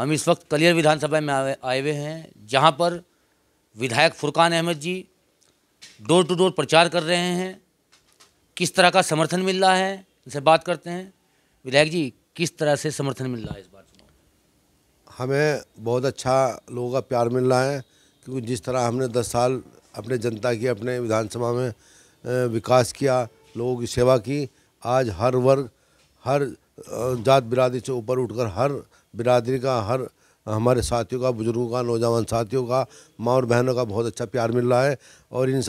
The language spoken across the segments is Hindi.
हम इस वक्त कलियर विधानसभा में आए हुए हैं जहाँ पर विधायक Furqan Ahmad ji door to door प्रचार कर रहे हैं किस तरह का समर्थन मिल रहा है इनसे बात करते हैं विधायक जी किस तरह से समर्थन मिल रहा है इस बार हमें बहुत अच्छा लोगों का प्यार मिल रहा है क्योंकि जिस तरह हमने दस साल अपने जनता की अपने विधानसभा में विकास किया लोगों की सेवा की आज हर वर्ग हर जात बिरादरी से ऊपर उठकर हर बिरादरी का हर हमारे साथियों का बुज़ुर्गों का नौजवान साथियों का माँ और बहनों का बहुत अच्छा प्यार मिल रहा है और इन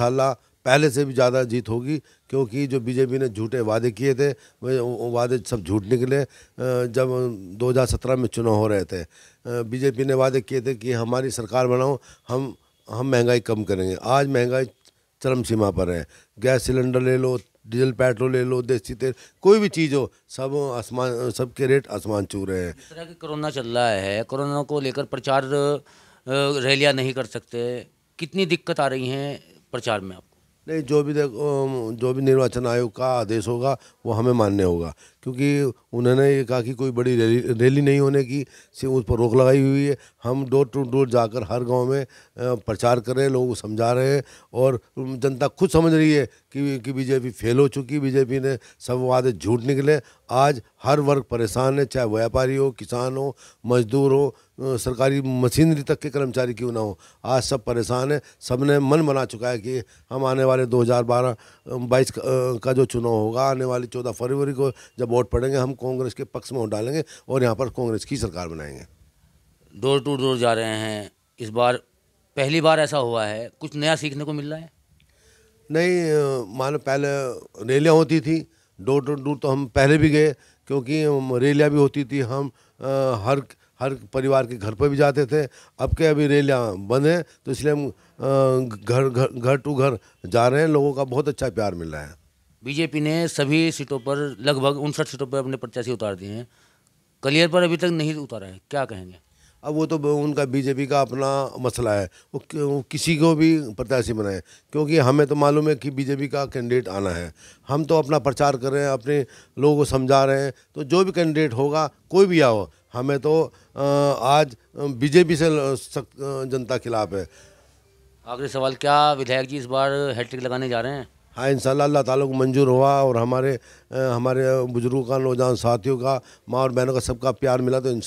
पहले से भी ज़्यादा जीत होगी क्योंकि जो बीजेपी ने झूठे वादे किए थे वे वादे सब झूठ निकले जब 2017 में चुनाव हो रहे थे बीजेपी ने वादे किए थे कि हमारी सरकार बनाओ हम हम महंगाई कम करेंगे आज महंगाई चरम सीमा पर है गैस सिलेंडर ले लो डीजल पेट्रोल ले लो देसी तेल कोई भी चीज़ हो सब आसमान सबके रेट आसमान छू रहे हैं इस तरह के कोरोना चल रहा है कोरोना को लेकर प्रचार रैलियाँ नहीं कर सकते कितनी दिक्कत आ रही हैं प्रचार में आप नहीं जो भी देखो जो भी निर्वाचन आयोग का आदेश होगा वो हमें मान्य होगा क्योंकि उन्होंने ये कहा कि कोई बड़ी रैली रैली नहीं होने की से उस पर रोक लगाई हुई है हम डोर टू डोर जाकर हर गांव में प्रचार कर रहे हैं लोगों को समझा रहे हैं और जनता खुद समझ रही है कि कि बीजेपी फेल हो चुकी बीजेपी ने सब वादे झूठ निकले आज हर वर्ग परेशान है चाहे व्यापारी हो किसान हो मजदूर हो सरकारी मशीनरी तक के कर्मचारी क्यों ना हो आज सब परेशान है सब ने मन बना चुका है कि हम आने वाले 2012 बाईस का जो चुनाव होगा आने वाली 14 फरवरी को जब वोट पड़ेंगे हम कांग्रेस के पक्ष में वोट डालेंगे और यहाँ पर कांग्रेस की सरकार बनाएंगे डोर टू डोर जा रहे हैं इस बार पहली बार ऐसा हुआ है कुछ नया सीखने को मिल रहा है नहीं मानो पहले रैलियाँ होती थी डोर टू डोर तो हम पहले भी गए क्योंकि रैलियाँ भी होती थी हम आ, हर हर परिवार के घर पर भी जाते थे अब के अभी रेलियाँ बंद हैं तो इसलिए हम घर घर घर टू घर जा रहे हैं लोगों का बहुत अच्छा प्यार मिल रहा है बीजेपी ने सभी सीटों पर लगभग उनसठ सीटों पर अपने प्रत्याशी उतार दिए हैं कलियर पर अभी तक नहीं उतारा है क्या कहेंगे अब वो तो उनका बीजेपी का अपना मसला है वो किसी को भी प्रत्याशी बनाए क्योंकि हमें तो मालूम है कि बीजेपी का कैंडिडेट आना है हम तो अपना प्रचार कर रहे हैं अपने लोगों को समझा रहे हैं तो जो भी कैंडिडेट होगा कोई भी आओ हमें तो आज बीजेपी से जनता खिलाफ है आखिरी सवाल क्या विधायक जी इस बार हैट्रिक लगाने जा रहे हैं हाँ इन अल्लाह ताला को मंजूर हुआ और हमारे हमारे बुजुर्गों का नौजवान साथियों का माँ और बहनों का सबका प्यार मिला तो इन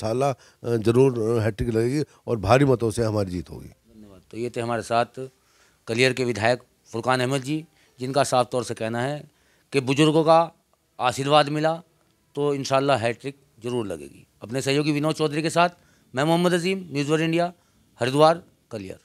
ज़रूर हैट्रिक लगेगी और भारी मतों से हमारी जीत होगी धन्यवाद तो ये थे हमारे साथ कलियर के विधायक फुरकान अहमद जी जिनका साफ तौर से कहना है कि बुज़ुर्गों का आशीर्वाद मिला तो इन हैट्रिक ज़रूर लगेगी अपने सहयोगी विनोद चौधरी के साथ मैं Mohammad Azeem news one India Haridwar Kaliyar